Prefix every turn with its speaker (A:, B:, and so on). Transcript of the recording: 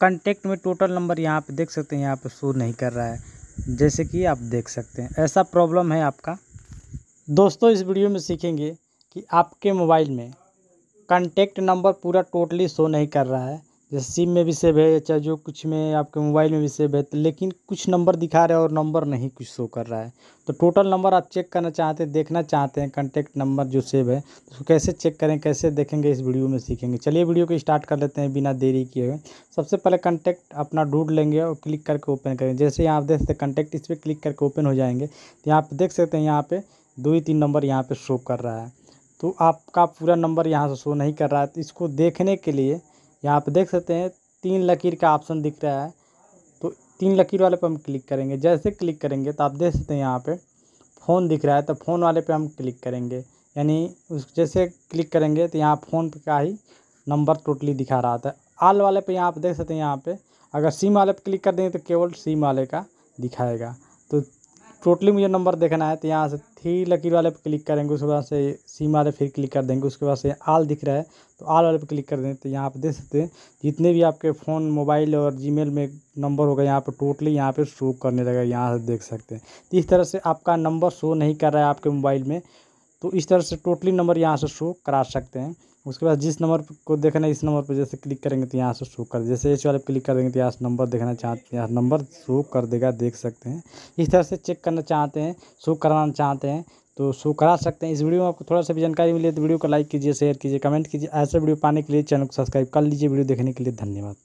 A: contact में total number यहाँ पे देख सकते हैं यहाँ पे शो नहीं कर रहा है जैसे कि आप देख सकते हैं ऐसा प्रॉब्लम है आपका दोस्तों इस वीडियो में सीखेंगे कि आपके मोबाइल में कंटेक्ट नंबर पूरा टोटली शो नहीं कर रहा है जैसे सिम में भी सेव है या चाहे जो कुछ में आपके मोबाइल में भी सेव है तो लेकिन कुछ नंबर दिखा रहा है और नंबर नहीं कुछ शो कर रहा है तो टोटल नंबर आप चेक करना चाहते हैं देखना चाहते हैं कॉन्टैक्ट नंबर जो सेव है तो उसको कैसे चेक करें कैसे देखेंगे इस वीडियो में सीखेंगे चलिए वीडियो को स्टार्ट कर लेते हैं बिना देरी किए हुए सबसे पहले कंटेक्ट अपना ढूंढ लेंगे और क्लिक करके ओपन करेंगे जैसे यहाँ आप देख सकते हैं कंटेक्ट इस पर क्लिक करके ओपन हो जाएंगे तो यहाँ आप देख सकते हैं यहाँ पर दो ही तीन नंबर यहाँ पर शो कर रहा है तो आपका पूरा नंबर यहाँ से शो नहीं कर रहा है तो इसको देखने के लिए यहाँ पे देख सकते हैं तीन लकीर का ऑप्शन दिख रहा है तो तीन लकीर वाले पे हम क्लिक करेंगे जैसे क्लिक करेंगे तो आप देख सकते हैं यहाँ पे फ़ोन दिख रहा है तो फ़ोन वाले पे हम क्लिक करेंगे यानी उस जैसे क्लिक करेंगे तो यहाँ फ़ोन पे का ही नंबर टोटली दिखा रहा था आल वाले पे यहाँ आप देख सकते हैं यहाँ पर अगर सिम वाले पर क्लिक कर देंगे तो केवल सिम वाले का दिखाएगा तो टोटली मुझे नंबर देखना है तो यहाँ से थ्री लकीर वाले पर क्लिक करेंगे उसके बाद से सीम वाले फिर क्लिक कर देंगे उसके बाद से आल दिख रहा है तो आल वाले पर क्लिक कर देंगे तो यहाँ पर देख सकते हैं जितने भी आपके फ़ोन मोबाइल और जीमेल में नंबर होगा यहाँ पर टोटली यहाँ पर शो करने लगेगा यहाँ से देख सकते हैं तो इस तरह से आपका नंबर शो नहीं कर रहा है आपके मोबाइल में तो इस तरह से टोटली नंबर यहाँ से शो करा सकते हैं उसके बाद जिस नंबर को देखना है इस नंबर पर जैसे क्लिक करेंगे तो यहाँ से शो कर जैसे एच वाले क्लिक कर देंगे तो यहाँ से नंबर देखना चाहते हैं नंबर शो कर देगा देख सकते हैं इस तरह से चेक करना चाहते हैं शो कराना चाहते हैं तो शो करा सकते हैं इस वीडियो में आपको थोड़ा सा भी जानकारी मिली तो वीडियो को लाइक कीजिए शेयर कीजिए कमेंट कीजिए ऐसे वीडियो पाने के लिए चैनल को सब्सक्राइब कर लीजिए वीडियो देखने के लिए धन्यवाद